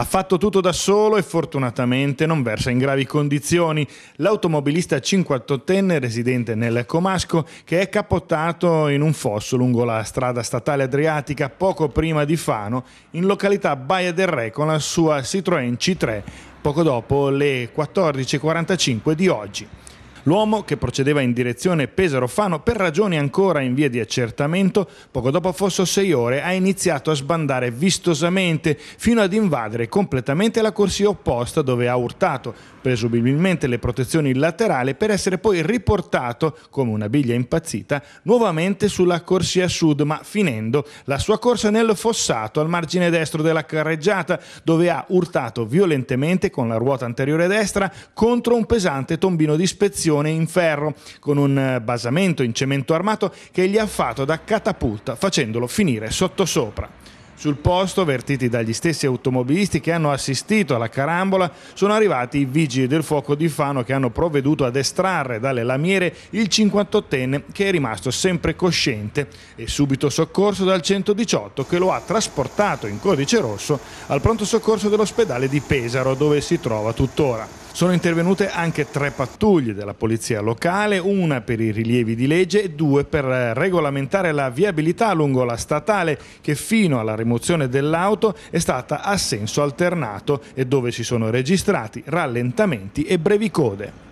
Ha fatto tutto da solo e fortunatamente non versa in gravi condizioni. L'automobilista 58enne residente nel Comasco che è capottato in un fosso lungo la strada statale adriatica poco prima di Fano in località Baia del Re con la sua Citroën C3 poco dopo le 14.45 di oggi. L'uomo, che procedeva in direzione Pesaro-Fano per ragioni ancora in via di accertamento, poco dopo Fosso 6 ore ha iniziato a sbandare vistosamente fino ad invadere completamente la corsia opposta dove ha urtato, presumibilmente le protezioni laterali, per essere poi riportato, come una biglia impazzita, nuovamente sulla corsia sud, ma finendo la sua corsa nel fossato al margine destro della carreggiata, dove ha urtato violentemente con la ruota anteriore destra contro un pesante tombino di ispezione erezione in ferro, con un eh, basamento in cemento armato che gli ha fatto da catapulta, facendolo finire sottosopra. Sul posto, avvertiti dagli stessi automobilisti che hanno assistito alla carambola, sono arrivati i vigili del fuoco di Fano che hanno provveduto ad estrarre dalle lamiere il 58enne che è rimasto sempre cosciente e subito soccorso dal 118 che lo ha trasportato in codice rosso al pronto soccorso dell'ospedale di Pesaro dove si trova tuttora. Sono intervenute anche tre pattuglie della polizia locale, una per i rilievi di legge e due per eh, regolamentare la viabilità lungo la statale che fino alla rimozione dell'auto è stata a senso alternato e dove si sono registrati rallentamenti e brevi code.